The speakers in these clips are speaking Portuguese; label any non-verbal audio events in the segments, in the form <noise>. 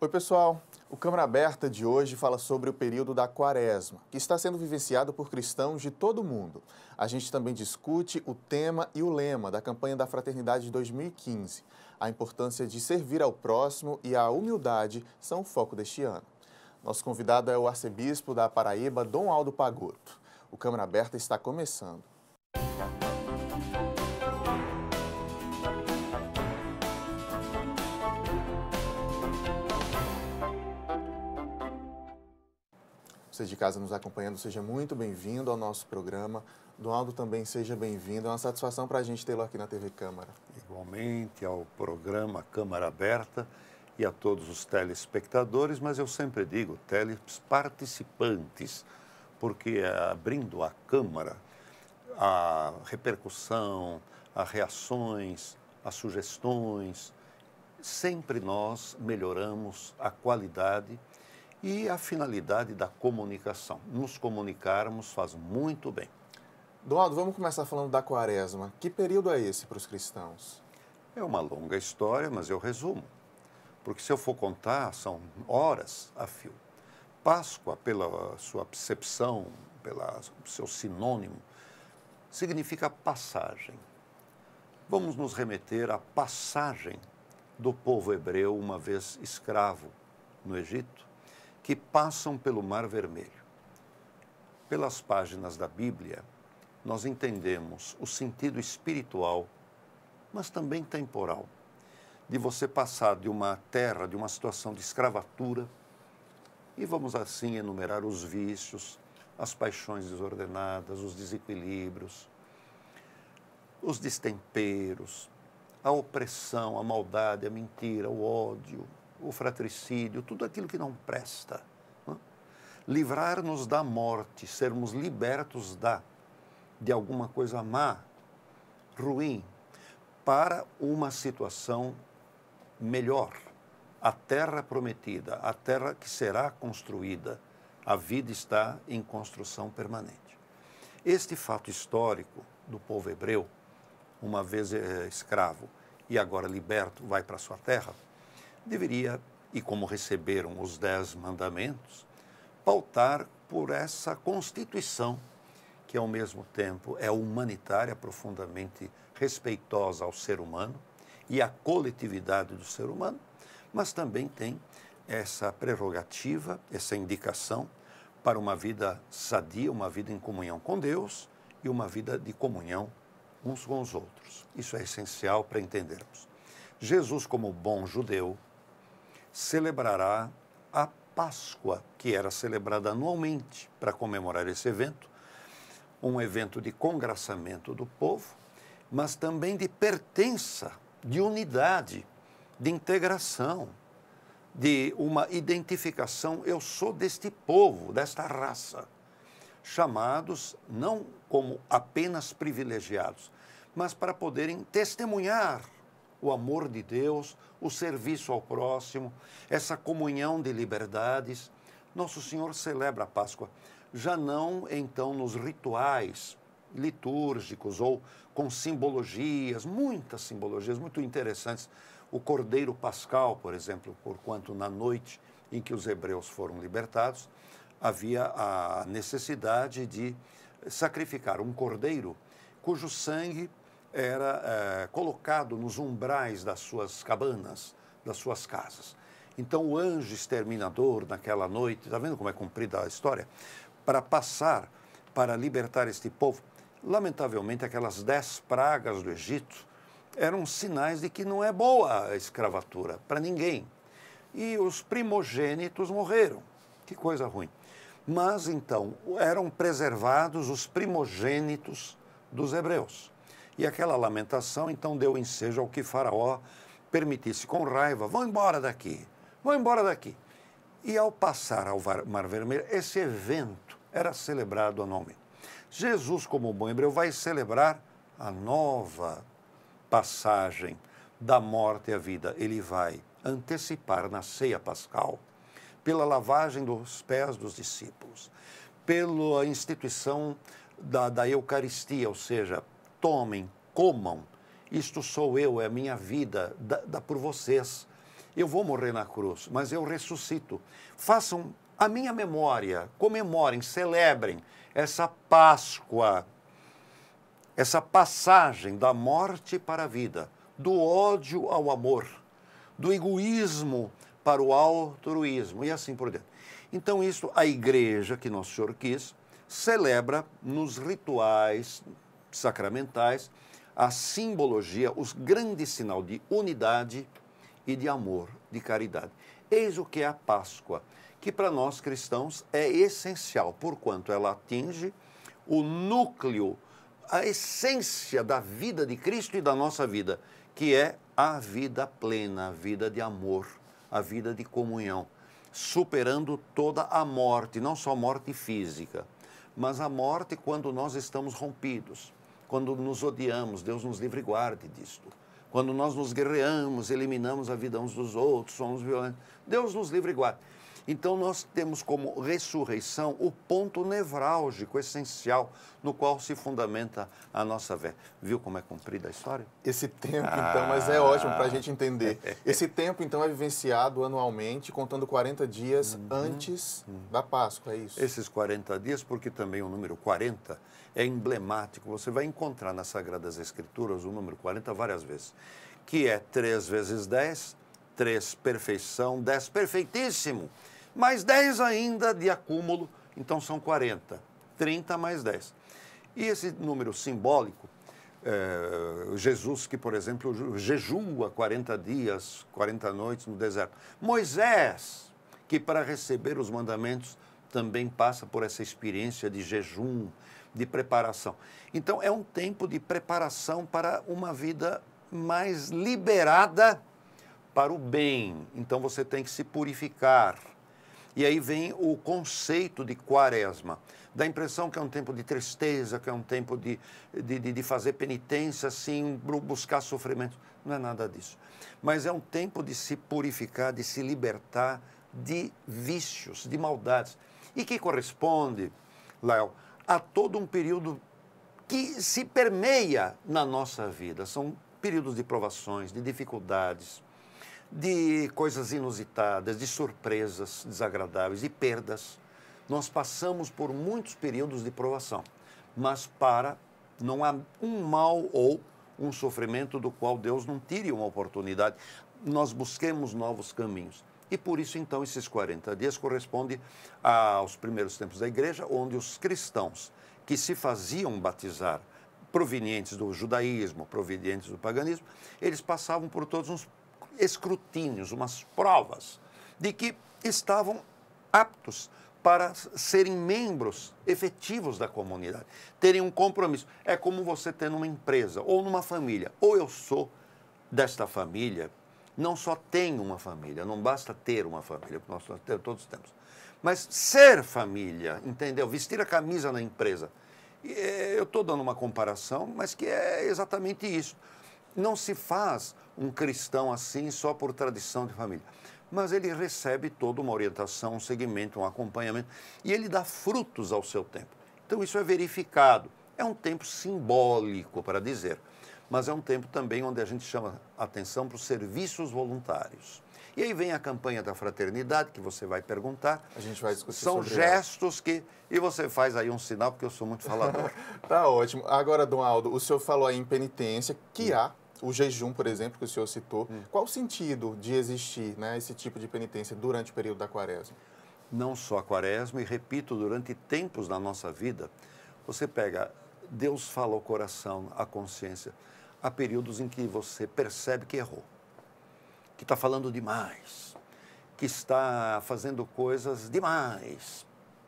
Oi, pessoal. O Câmara Aberta de hoje fala sobre o período da quaresma, que está sendo vivenciado por cristãos de todo o mundo. A gente também discute o tema e o lema da campanha da Fraternidade 2015. A importância de servir ao próximo e a humildade são o foco deste ano. Nosso convidado é o arcebispo da Paraíba, Dom Aldo Pagoto. O Câmara Aberta está começando. você de casa nos acompanhando, seja muito bem-vindo ao nosso programa. Donaldo também seja bem-vindo. É uma satisfação para a gente tê-lo aqui na TV Câmara. Igualmente ao programa Câmara Aberta e a todos os telespectadores, mas eu sempre digo telesparticipantes, porque é abrindo a Câmara, a repercussão, as reações, as sugestões, sempre nós melhoramos a qualidade e a finalidade da comunicação. Nos comunicarmos faz muito bem. Donaldo, vamos começar falando da quaresma. Que período é esse para os cristãos? É uma longa história, mas eu resumo. Porque se eu for contar, são horas a fio. Páscoa, pela sua acepção, pelo seu sinônimo, significa passagem. Vamos nos remeter à passagem do povo hebreu, uma vez escravo no Egito, que passam pelo Mar Vermelho. Pelas páginas da Bíblia, nós entendemos o sentido espiritual, mas também temporal, de você passar de uma terra, de uma situação de escravatura, e vamos assim enumerar os vícios, as paixões desordenadas, os desequilíbrios, os destemperos, a opressão, a maldade, a mentira, o ódio, o fratricídio, tudo aquilo que não presta. Né? Livrar-nos da morte, sermos libertos da, de alguma coisa má, ruim, para uma situação melhor. A terra prometida, a terra que será construída, a vida está em construção permanente. Este fato histórico do povo hebreu, uma vez eh, escravo e agora liberto, vai para sua terra, deveria, e como receberam os Dez Mandamentos, pautar por essa Constituição, que ao mesmo tempo é humanitária, profundamente respeitosa ao ser humano e à coletividade do ser humano, mas também tem essa prerrogativa, essa indicação para uma vida sadia, uma vida em comunhão com Deus e uma vida de comunhão uns com os outros. Isso é essencial para entendermos. Jesus, como bom judeu, celebrará a Páscoa, que era celebrada anualmente para comemorar esse evento, um evento de congraçamento do povo, mas também de pertença, de unidade, de integração, de uma identificação. Eu sou deste povo, desta raça, chamados não como apenas privilegiados, mas para poderem testemunhar o amor de Deus, o serviço ao próximo, essa comunhão de liberdades. Nosso Senhor celebra a Páscoa, já não então nos rituais litúrgicos ou com simbologias, muitas simbologias muito interessantes. O Cordeiro Pascal, por exemplo, porquanto na noite em que os hebreus foram libertados, havia a necessidade de sacrificar um cordeiro cujo sangue era é, colocado nos umbrais das suas cabanas, das suas casas. Então o anjo exterminador, naquela noite, está vendo como é cumprida a história? Para passar, para libertar este povo, lamentavelmente aquelas dez pragas do Egito eram sinais de que não é boa a escravatura para ninguém. E os primogênitos morreram. Que coisa ruim. Mas então eram preservados os primogênitos dos hebreus. E aquela lamentação então deu ensejo ao que Faraó permitisse com raiva: vão embora daqui, vão embora daqui. E ao passar ao Mar Vermelho, esse evento era celebrado anualmente. Jesus, como bom hebreu, vai celebrar a nova passagem da morte à vida. Ele vai antecipar na ceia pascal, pela lavagem dos pés dos discípulos, pela instituição da, da Eucaristia, ou seja, tomem, comam. Isto sou eu, é a minha vida, dá, dá por vocês. Eu vou morrer na cruz, mas eu ressuscito. Façam a minha memória, comemorem, celebrem essa Páscoa, essa passagem da morte para a vida, do ódio ao amor, do egoísmo para o altruísmo e assim por diante. Então, isso a igreja que Nosso Senhor quis celebra nos rituais, sacramentais, a simbologia, os grandes sinal de unidade e de amor, de caridade. Eis o que é a Páscoa, que para nós cristãos é essencial, porquanto ela atinge o núcleo, a essência da vida de Cristo e da nossa vida, que é a vida plena, a vida de amor, a vida de comunhão, superando toda a morte, não só morte física, mas a morte quando nós estamos rompidos quando nos odiamos, Deus nos livre e guarde disto. Quando nós nos guerreamos, eliminamos a vida uns dos outros, somos violentos, Deus nos livre e guarde. Então, nós temos como ressurreição o ponto nevrálgico, essencial, no qual se fundamenta a nossa fé. Viu como é comprida a história? Esse tempo, ah. então, mas é ótimo para a gente entender. <laughs> Esse tempo, então, é vivenciado anualmente, contando 40 dias uhum. antes uhum. da Páscoa, é isso? Esses 40 dias, porque também o número 40 é emblemático. Você vai encontrar nas Sagradas Escrituras o número 40 várias vezes, que é 3 vezes 10, 3 perfeição, 10 perfeitíssimo mais 10 ainda de acúmulo, então são 40. 30 mais 10. E esse número simbólico, é, Jesus, que, por exemplo, jejua 40 dias, 40 noites no deserto. Moisés, que para receber os mandamentos também passa por essa experiência de jejum, de preparação. Então, é um tempo de preparação para uma vida mais liberada para o bem. Então, você tem que se purificar e aí vem o conceito de quaresma. Dá a impressão que é um tempo de tristeza, que é um tempo de, de, de fazer penitência, assim, buscar sofrimento. Não é nada disso. Mas é um tempo de se purificar, de se libertar de vícios, de maldades. E que corresponde, Léo, a todo um período que se permeia na nossa vida. São períodos de provações, de dificuldades, de coisas inusitadas, de surpresas desagradáveis, de perdas. Nós passamos por muitos períodos de provação, mas para não há um mal ou um sofrimento do qual Deus não tire uma oportunidade. Nós busquemos novos caminhos. E por isso, então, esses 40 dias correspondem aos primeiros tempos da igreja, onde os cristãos que se faziam batizar, provenientes do judaísmo, provenientes do paganismo, eles passavam por todos os escrutínios, umas provas de que estavam aptos para serem membros efetivos da comunidade, terem um compromisso. É como você ter numa empresa ou numa família. Ou eu sou desta família, não só tenho uma família, não basta ter uma família, nós todos temos, mas ser família, entendeu? Vestir a camisa na empresa. Eh, eu estou dando uma comparação, mas que é exatamente isso. Não se faz um cristão assim só por tradição de família. Mas ele recebe toda uma orientação, um segmento, um acompanhamento e ele dá frutos ao seu tempo. Então isso é verificado. É um tempo simbólico, para dizer, mas é um tempo também onde a gente chama atenção para os serviços voluntários. E aí vem a campanha da fraternidade, que você vai perguntar. A gente vai discutir São gestos ela. que. E você faz aí um sinal, porque eu sou muito falador. <laughs> tá ótimo. Agora, Dom Aldo, o senhor falou aí em penitência, que hum. há o jejum, por exemplo, que o senhor citou, hum. qual o sentido de existir né, esse tipo de penitência durante o período da quaresma? Não só a quaresma, e repito, durante tempos na nossa vida, você pega, Deus fala ao coração, à consciência, há períodos em que você percebe que errou, que está falando demais, que está fazendo coisas demais.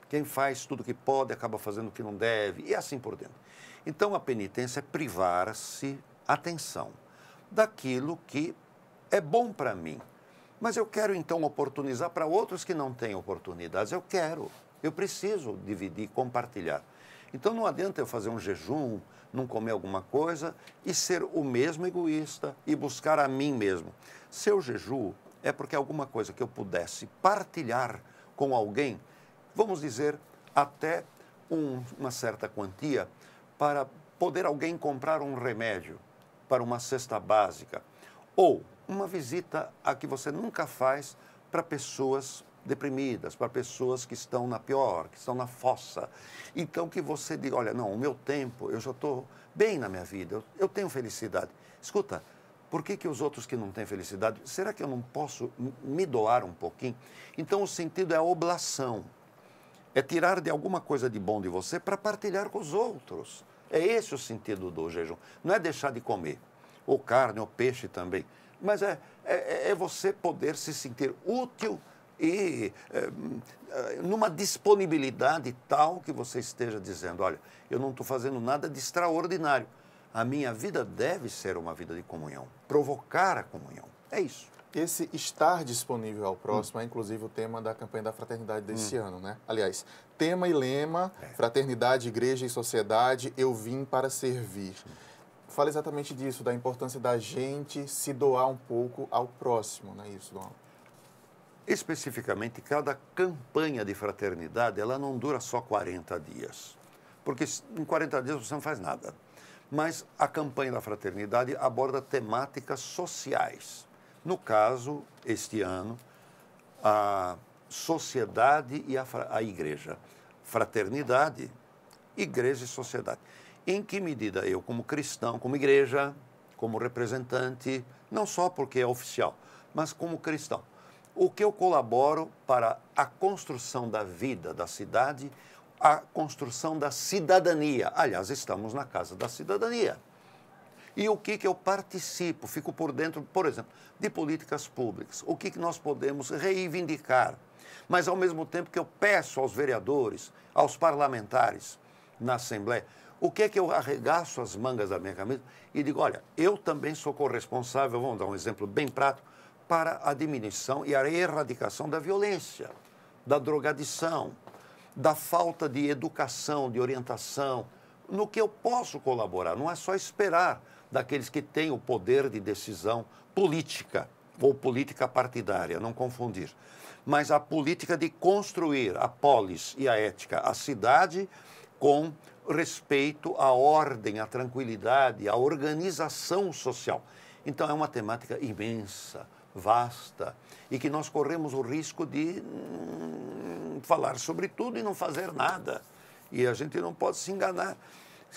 Quem faz tudo que pode acaba fazendo o que não deve, e assim por dentro. Então a penitência é privar-se atenção daquilo que é bom para mim. Mas eu quero então oportunizar para outros que não têm oportunidades. Eu quero, eu preciso dividir, compartilhar. Então não adianta eu fazer um jejum, não comer alguma coisa e ser o mesmo egoísta e buscar a mim mesmo. Seu jejum é porque alguma coisa que eu pudesse partilhar com alguém, vamos dizer, até um, uma certa quantia, para poder alguém comprar um remédio para uma cesta básica. Ou uma visita a que você nunca faz para pessoas deprimidas, para pessoas que estão na pior, que estão na fossa. Então que você diga, olha, não, o meu tempo, eu já estou bem na minha vida, eu, eu, tenho felicidade. Escuta, por que, que os outros que não têm felicidade, será que eu não posso me doar um pouquinho? Então o sentido é a oblação, é tirar de alguma coisa de bom de você para partilhar com os outros. É esse o sentido do jejum. Não é deixar de comer, ou carne, ou peixe também. Mas é, é, é você poder se sentir útil e é, numa disponibilidade tal que você esteja dizendo: olha, eu não estou fazendo nada de extraordinário. A minha vida deve ser uma vida de comunhão, provocar a comunhão. É isso. Esse estar disponível ao próximo hum. é inclusive o tema da campanha da fraternidade desse hum. ano, né? Aliás, tema e lema: é. fraternidade, igreja e sociedade, eu vim para servir. Fala exatamente disso, da importância da gente se doar um pouco ao próximo, não é isso, Dom? Especificamente, cada campanha de fraternidade, ela não dura só 40 dias. Porque em 40 dias você não faz nada. Mas a campanha da fraternidade aborda temáticas sociais no caso, este ano, a sociedade e a, a igreja. Fraternidade, igreja e sociedade. Em que medida eu, como cristão, como igreja, como representante, não só porque é oficial, mas como cristão, o que eu colaboro para a construção da vida da cidade, a construção da cidadania. Aliás, estamos na Casa da Cidadania. E o que, que eu participo, fico por dentro, por exemplo, de políticas públicas. O que, que nós podemos reivindicar. Mas, ao mesmo tempo que eu peço aos vereadores, aos parlamentares na Assembleia, o que é que eu arregaço as mangas da minha camisa e digo, olha, eu também sou corresponsável, vamos dar um exemplo bem prático, para a diminuição e a erradicação da violência, da drogadição, da falta de educação, de orientação, no que eu posso colaborar, não é só esperar daqueles que têm o poder de decisão política ou política partidária, não confundir. Mas a política de construir a polis e a ética, a cidade com respeito à ordem, à tranquilidade, à organização social. Então é uma temática imensa, vasta, e que nós corremos o risco de hum, falar sobre tudo e não fazer nada. E a gente não pode se enganar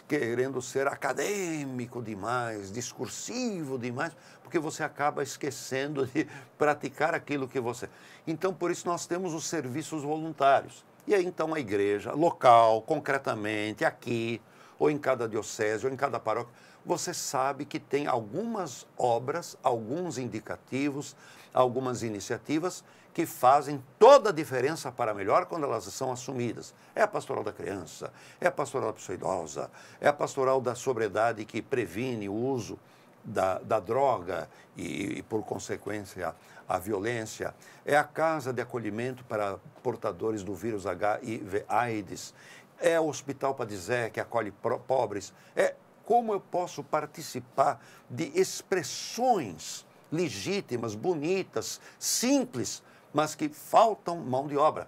querendo ser acadêmico demais, discursivo demais, porque você acaba esquecendo de <laughs> praticar aquilo que você. Então, por isso nós temos os serviços voluntários. E aí então a igreja, local, concretamente, aqui, ou em cada diocese, ou em cada paróquia, você sabe que tem algumas obras, alguns indicativos, algumas iniciativas que fazem toda a diferença para melhor quando elas são assumidas. É a pastoral da criança, é a pastoral da pessoa idosa, é a pastoral da sobriedade que previne o uso da, da droga e, e, por consequência, a violência. É a casa de acolhimento para portadores do vírus HIV-AIDS. É o hospital para dizer que acolhe pobres. É como eu posso participar de expressões legítimas, bonitas, simples, mas que faltam mão de obra.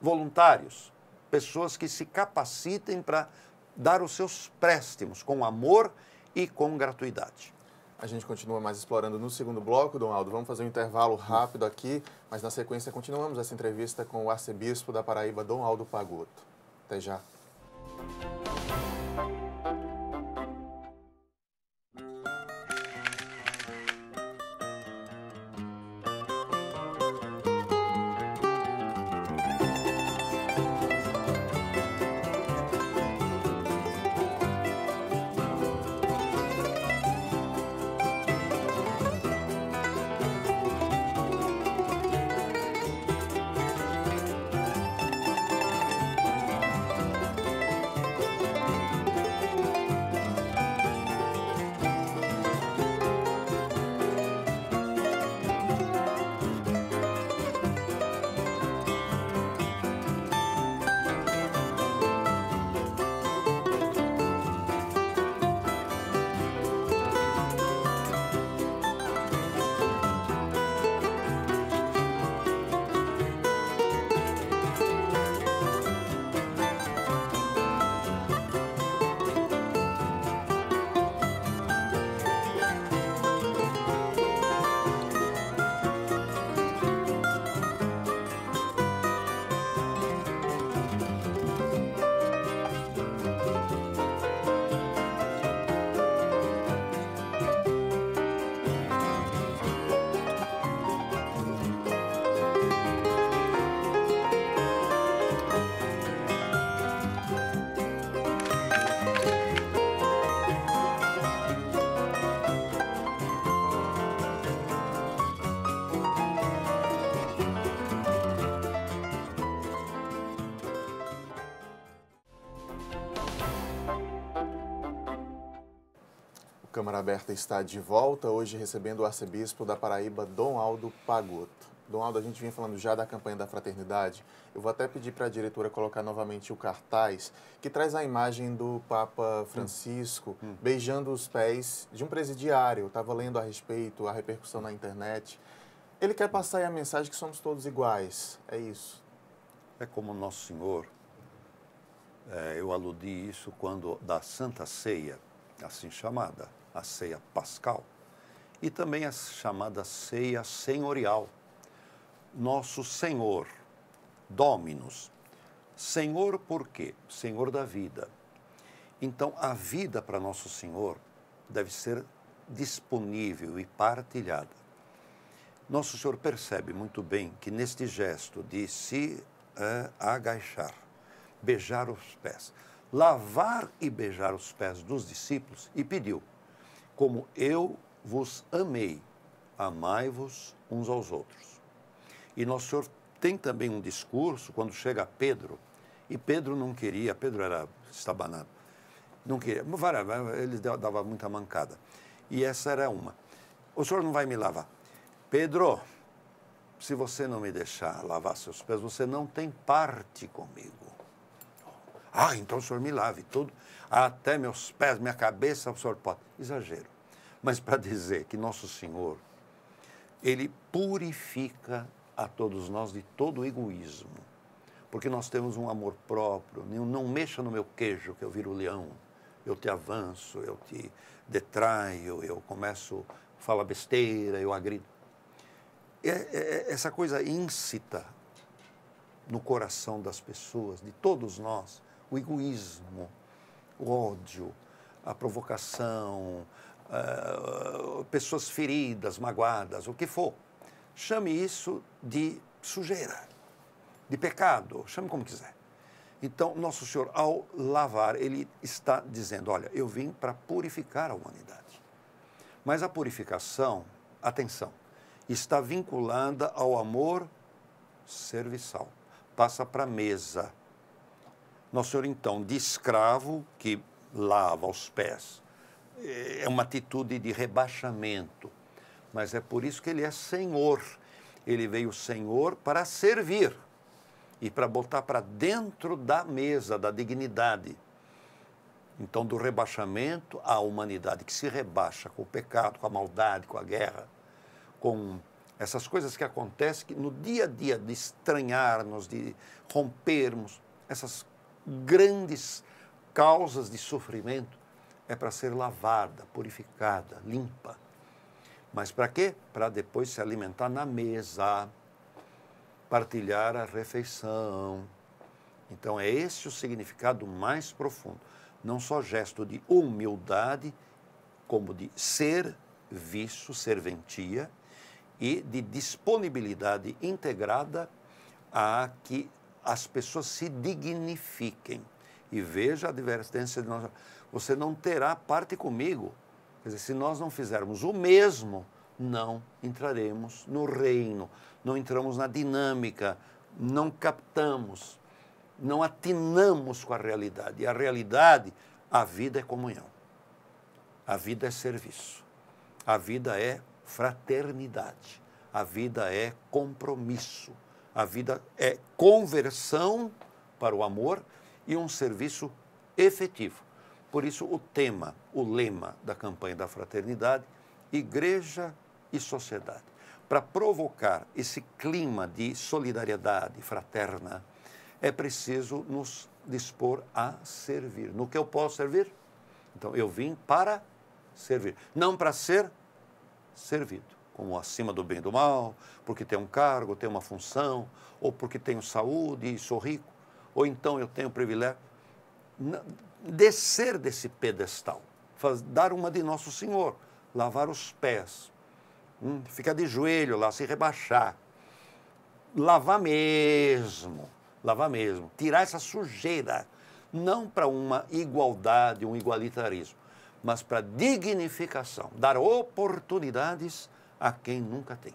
Voluntários, pessoas que se capacitem para dar os seus préstimos com amor e com gratuidade. A gente continua mais explorando no segundo bloco, Donaldo. Vamos fazer um intervalo rápido aqui, mas na sequência continuamos essa entrevista com o arcebispo da Paraíba, Dom Aldo Pagoto. Até já. Câmara Aberta está de volta, hoje recebendo o arcebispo da Paraíba, Dom Aldo Pagotto. Dom Aldo, a gente vinha falando já da campanha da fraternidade. Eu vou até pedir para a diretora colocar novamente o cartaz, que traz a imagem do Papa Francisco hum. hum. beijando os pés de um presidiário. Estava lendo a respeito, a repercussão na internet. Ele quer passar aí a mensagem que somos todos iguais. É isso. É como Nosso Senhor. É, eu aludi isso quando da Santa Ceia, assim chamada, a ceia pascal, e também a chamada ceia senhorial. Nosso Senhor, Dominus. Senhor por quê? Senhor da vida. Então, a vida para Nosso Senhor deve ser disponível e partilhada. Nosso Senhor percebe muito bem que neste gesto de se uh, eh, agachar, beijar os pés, lavar e beijar os pés dos discípulos e pediu: como eu vos amei, amai-vos uns aos outros. E Nosso Senhor tem também um discurso quando chega Pedro, e Pedro não queria, Pedro era estabanado, não queria, ele dava muita mancada. E essa era uma. O senhor não vai me lavar. Pedro, se você não me deixar lavar seus pés, você não tem parte comigo. Ah, então o senhor me lave tudo, até meus pés, minha cabeça, o senhor pode. Exagero mas para dizer que Nosso Senhor, Ele purifica a todos nós de todo egoísmo, porque nós temos um amor próprio, não mexa no meu queijo que eu viro leão, eu te avanço, eu te detraio, eu começo a falar besteira, eu agrido. É, é, é essa coisa incita no coração das pessoas, de todos nós, o egoísmo, o ódio, a provocação, ah, ah, pessoas feridas, magoadas, o que for. Chame isso de sujeira, de pecado, chame como quiser. Então, Nosso Senhor, ao lavar, ele está dizendo: Olha, eu vim para purificar a humanidade. Mas a purificação, atenção, está vinculada ao amor serviçal. Passa para a mesa. Nosso Senhor, então, de escravo que lava os pés é uma atitude de rebaixamento. Mas é por isso que ele é senhor. Ele veio senhor para servir e para botar para dentro da mesa da dignidade. Então, do rebaixamento à humanidade, que se rebaixa com o pecado, com a maldade, com a guerra, com essas coisas que acontecem que no dia a dia de estranharmos, de rompermos, essas grandes causas de sofrimento é para ser lavada, purificada, limpa. Mas para quê? Para depois se alimentar na mesa, partilhar a refeição. Então é esse o significado mais profundo. Não só gesto de humildade, como de serviço, serventia e de disponibilidade integrada a que as pessoas se dignifiquem. E veja a advertência de nós você não terá parte comigo. Quer dizer, se nós não fizermos o mesmo, não entraremos no reino, não entramos na dinâmica, não captamos, não atinamos com a realidade. E a realidade, a vida é comunhão, a vida é serviço, a vida é fraternidade, a vida é compromisso, a vida é conversão para o amor e um serviço efetivo por isso, o tema, o lema da campanha da fraternidade, Igreja e Sociedade. Para provocar esse clima de solidariedade fraterna, é preciso nos dispor a servir. No que eu posso servir? Então, eu vim para servir, não para ser servido, como acima do bem e do mal, porque tenho um cargo, tenho uma função, ou porque tenho saúde e sou rico, ou então eu tenho privilégio descer desse pedestal, dar uma de Nosso Senhor, lavar os pés, hum, ficar de joelho lá, se rebaixar, lavar mesmo, lavar mesmo, tirar essa sujeira, não para uma igualdade, um igualitarismo, mas para dignificação, dar oportunidades a quem nunca tem.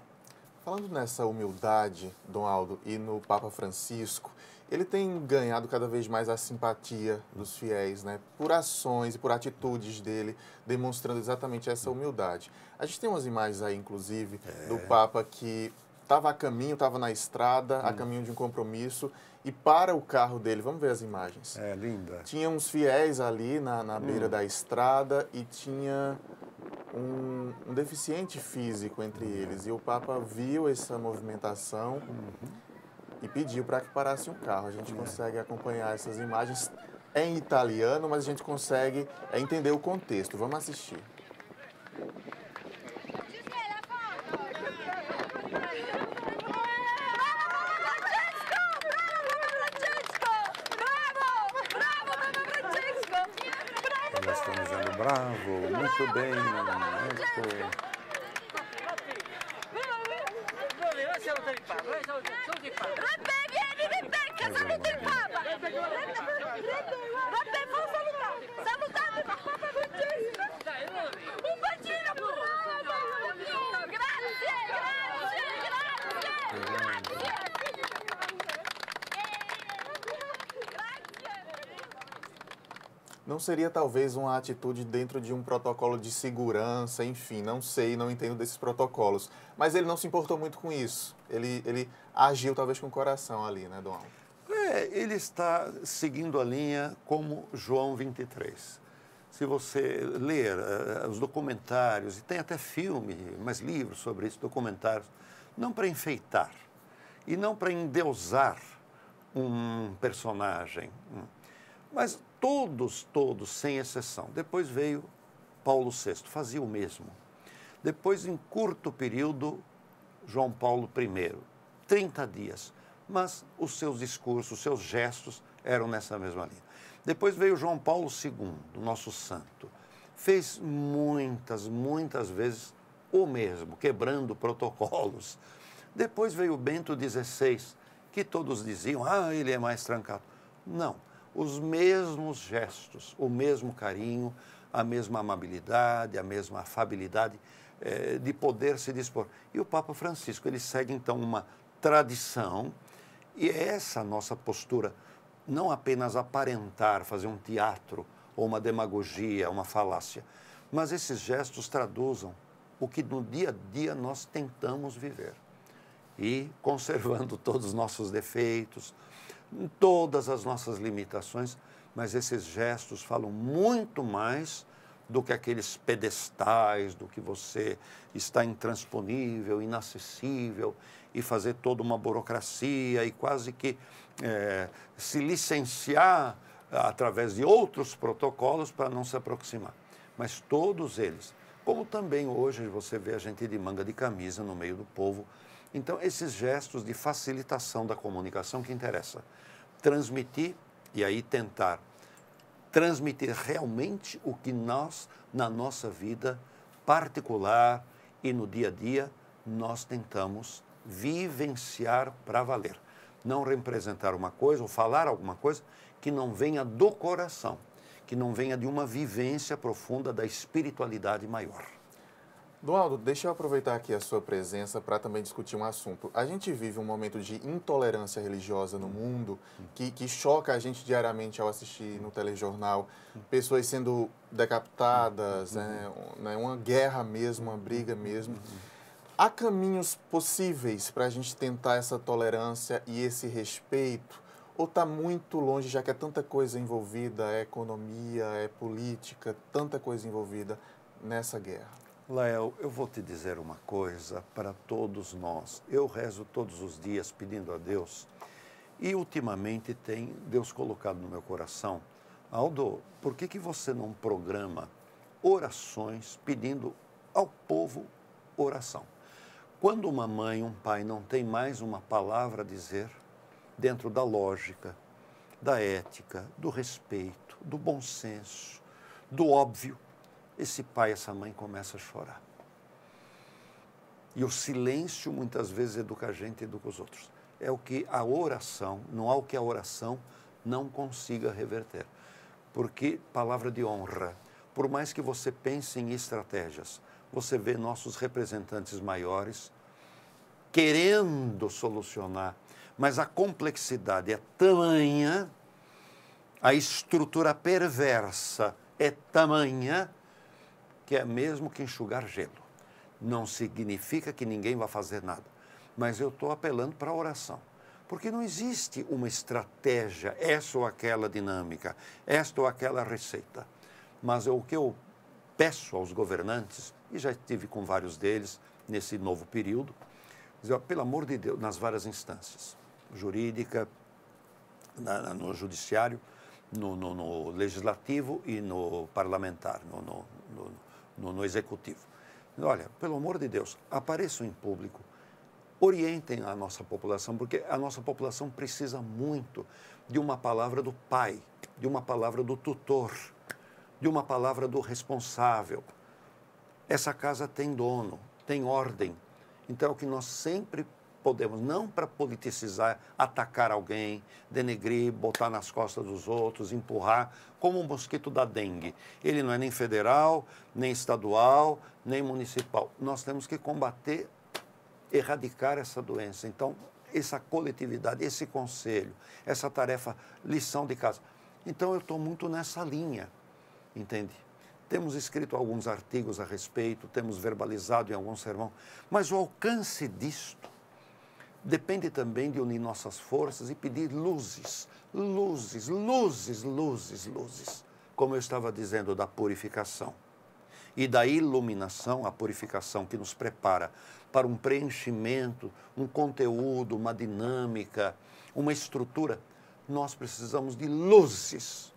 Falando nessa humildade, Dom Aldo, e no Papa Francisco, ele tem ganhado cada vez mais a simpatia dos fiéis, né? Por ações e por atitudes dele, demonstrando exatamente essa humildade. A gente tem umas imagens aí, inclusive, é. do Papa que estava a caminho, estava na estrada, hum. a caminho de um compromisso, e para o carro dele, vamos ver as imagens. É, linda. Tinha uns fiéis ali na, na hum. beira da estrada e tinha um, um deficiente físico entre hum. eles. E o Papa viu essa movimentação. Uhum e pediu para que parasse um carro. A gente consegue acompanhar essas imagens em italiano, mas a gente consegue é, entender o contexto. Vamos assistir. Eles estão bravo, muito bem, muito... Né? Não seria talvez uma atitude dentro de um protocolo de segurança, enfim, não sei, não entendo desses protocolos. Mas ele não se importou muito com isso. Ele, ele agiu talvez com o coração ali, né, Dom? É, ele está seguindo a linha como João 23. Se você ler uh, os documentários, e tem até filme, mas livros sobre isso, documentários, não para enfeitar e não para endeusar um personagem, hum. mas todos, todos, sem exceção. Depois veio Paulo VI, fazia o mesmo. Depois, em curto período, João Paulo I, 30 dias. Mas os seus discursos, os seus gestos eram nessa mesma linha. Depois veio João Paulo II, nosso santo. Fez muitas, muitas vezes o mesmo, quebrando protocolos. Depois veio Bento XVI, que todos diziam, ah, ele é mais trancado. Não, os mesmos gestos, o mesmo carinho, a mesma amabilidade, a mesma afabilidade eh, de poder se dispor. E o Papa Francisco, ele segue então uma tradição e é essa nossa postura, não apenas aparentar, fazer um teatro ou uma demagogia, uma falácia, mas esses gestos traduzam o que no dia a dia nós tentamos viver. E conservando <laughs> todos os nossos defeitos, em todas as nossas limitações, mas esses gestos falam muito mais do que aqueles pedestais, do que você está intransponível, inacessível, e fazer toda uma burocracia e quase que é, se licenciar através de outros protocolos para não se aproximar. Mas todos eles, como também hoje você vê a gente de manga de camisa no meio do povo, então, esses gestos de facilitação da comunicação que interessa. Transmitir e aí tentar transmitir realmente o que nós, na nossa vida particular e no dia a dia, nós tentamos vivenciar para valer. Não representar uma coisa ou falar alguma coisa que não venha do coração, que não venha de uma vivência profunda da espiritualidade maior. Dualdo, deixa eu aproveitar aqui a sua presença para também discutir um assunto. A gente vive um momento de intolerância religiosa no mundo que, que choca a gente diariamente ao assistir no telejornal pessoas sendo decapitadas, né, né uma guerra mesmo, uma briga mesmo. Há caminhos possíveis para a gente tentar essa tolerância e esse respeito? Ou está muito longe, já que é tanta coisa envolvida é economia, é política, tanta coisa envolvida nessa guerra? Lael, eu vou te dizer uma coisa para todos nós. Eu rezo todos os dias pedindo a Deus e ultimamente tem Deus colocado no meu coração. Aldo, por que, que você não programa orações pedindo ao povo oração? Quando uma mãe, um pai não tem mais uma palavra a dizer, dentro da lógica, da ética, do respeito, do bom senso, do óbvio, esse pai, essa mãe começa a chorar. E o silêncio muitas vezes educa a gente e educa os outros. É o que a oração, não há o que a oração não consiga reverter. Porque palavra de honra, por mais que você pense em estratégias, você vê nossos representantes maiores querendo solucionar, mas a complexidade é tamanha, a estrutura perversa é tamanha que é mesmo que enxugar gelo. Não significa que ninguém vai fazer nada, mas eu estou apelando para a oração. Porque não existe uma estratégia, essa ou aquela dinâmica, esta ou aquela receita. Mas o que eu peço aos governantes, e já estive com vários deles nesse novo período, dizer, pelo amor de Deus, nas várias instâncias, jurídica, na, no judiciário, no, no, no, legislativo e no parlamentar, no, no no, no executivo. Olha, pelo amor de Deus, apareçam em público, orientem a nossa população, porque a nossa população precisa muito de uma palavra do pai, de uma palavra do tutor, de uma palavra do responsável. Essa casa tem dono, tem ordem. Então, é o que nós sempre podemos, não para politicizar, atacar alguém, denegrir, botar nas costas dos outros, empurrar, como o mosquito da dengue. Ele não é nem federal, nem estadual, nem municipal. Nós temos que combater, erradicar essa doença. Então, essa coletividade, esse conselho, essa tarefa, lição de casa. Então, eu estou muito nessa linha, entende? Temos escrito alguns artigos a respeito, temos verbalizado em algum sermão, mas o alcance disto depende também de unir nossas forças e pedir luzes, luzes, luzes, luzes, luzes. Como eu estava dizendo, da purificação. E da iluminação, a purificação que nos prepara para um preenchimento, um conteúdo, uma dinâmica, uma estrutura, nós precisamos de luzes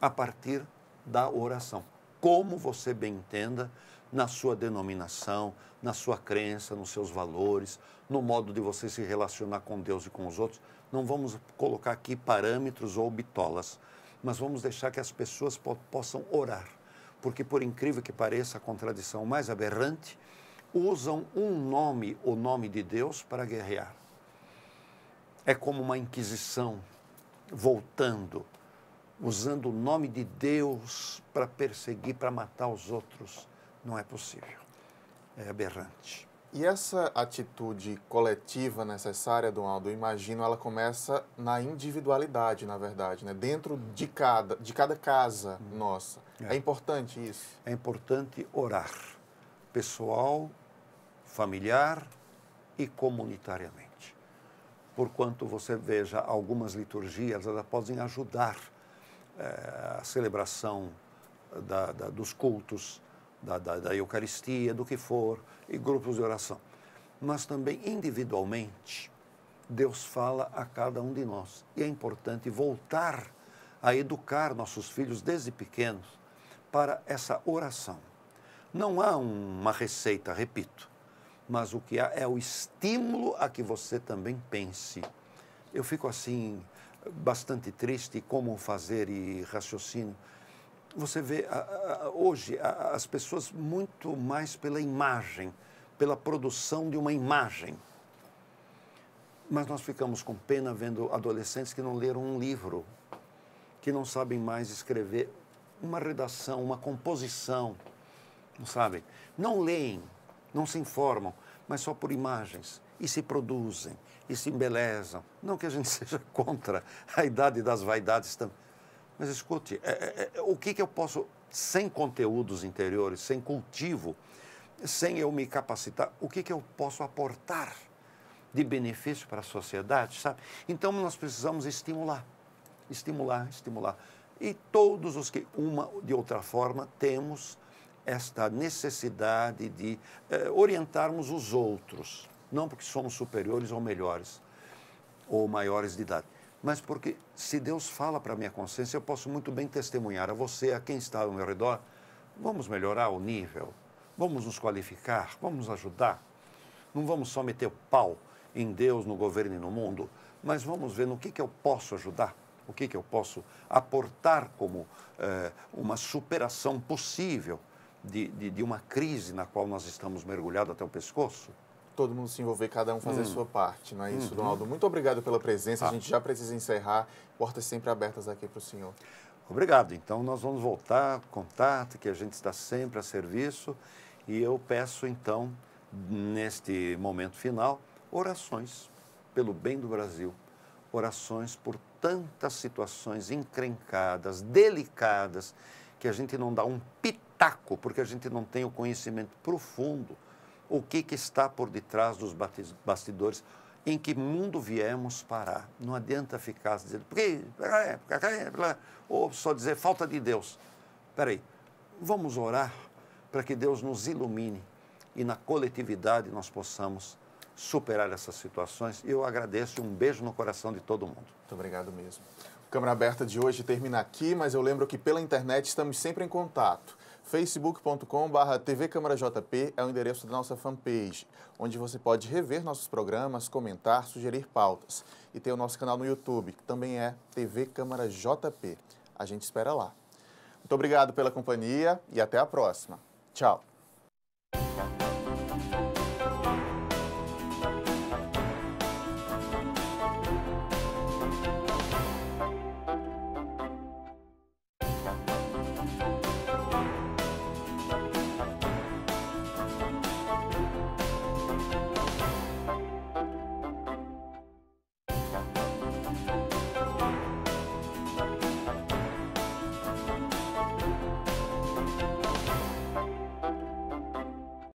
a partir da oração. Como você bem entenda, na sua denominação, na sua crença, nos seus valores, no modo de você se relacionar com Deus e com os outros. Não vamos colocar aqui parâmetros ou bitolas, mas vamos deixar que as pessoas po possam orar. Porque, por incrível que pareça, a contradição mais aberrante, usam um nome, o nome de Deus, para guerrear. É como uma inquisição voltando, usando o nome de Deus para perseguir, para matar os outros. Não é possível. É aberrante. E essa atitude coletiva necessária, Donaldo, eu imagino, ela começa na individualidade, na verdade, né? dentro de cada, de cada casa hum. nossa. É. é importante isso? É importante orar, pessoal, familiar e comunitariamente. Porquanto você veja algumas liturgias, elas podem ajudar é, a celebração da, da, dos cultos, da, da, da Eucaristia, do que for, e grupos de oração. Mas também individualmente, Deus fala a cada um de nós. E é importante voltar a educar nossos filhos desde pequenos para essa oração. Não há uma receita, repito, mas o que há é o estímulo a que você também pense. Eu fico assim, bastante triste, como fazer e raciocínio você vê a, a, hoje a, as pessoas muito mais pela imagem, pela produção de uma imagem. Mas nós ficamos com pena vendo adolescentes que não leram um livro, que não sabem mais escrever uma redação, uma composição, não sabem? Não leem, não se informam, mas só por imagens e se produzem e se embelezam. Não que a gente <laughs> seja contra a idade das vaidades também mas escute, é é, é, é, o que, que eu posso, sem conteúdos interiores, sem cultivo, sem eu me capacitar, o que, que eu posso aportar de benefício para a sociedade, sabe? Então nós precisamos estimular, estimular, estimular. E todos os que, uma de outra forma, temos esta necessidade de é, orientarmos os outros, não porque somos superiores ou melhores ou maiores de idade, mas porque se Deus fala para a minha consciência, eu posso muito bem testemunhar a você, a quem está ao meu redor, vamos melhorar o nível, vamos nos qualificar, vamos ajudar. Não vamos só meter o pau em Deus, no governo e no mundo, mas vamos ver no que, que eu posso ajudar, o que, que eu posso aportar como eh, uma superação possível de, de, de uma crise na qual nós estamos mergulhados até o pescoço todo mundo se envolver, cada um fazer hum. a sua parte, não é isso, uhum. Donaldo? Muito obrigado pela presença. Ah. A gente já precisa encerrar. Portas sempre abertas aqui para o senhor. Obrigado. Então, nós vamos voltar, contato, que a gente está sempre a serviço. E eu peço, então, neste momento final, orações pelo bem do Brasil, orações por tantas situações encrencadas, delicadas, que a gente não dá um pitaco, porque a gente não tem o conhecimento profundo o que, que está por detrás dos bastidores, em que mundo viemos parar. Não adianta ficar dizendo, porque, ou só dizer falta de Deus. Peraí, vamos orar para que Deus nos ilumine e na coletividade nós possamos superar essas situações. Eu agradeço um beijo no coração de todo mundo. Muito obrigado mesmo. Câmara Aberta de hoje termina aqui, mas eu lembro que pela internet estamos sempre em contato facebook.com.br tvcamarajp é o endereço da nossa fanpage, onde você pode rever nossos programas, comentar, sugerir pautas. E tem o nosso canal no YouTube, que também é TV Câmara JP. A gente espera lá. Muito obrigado pela companhia e até a próxima. Tchau!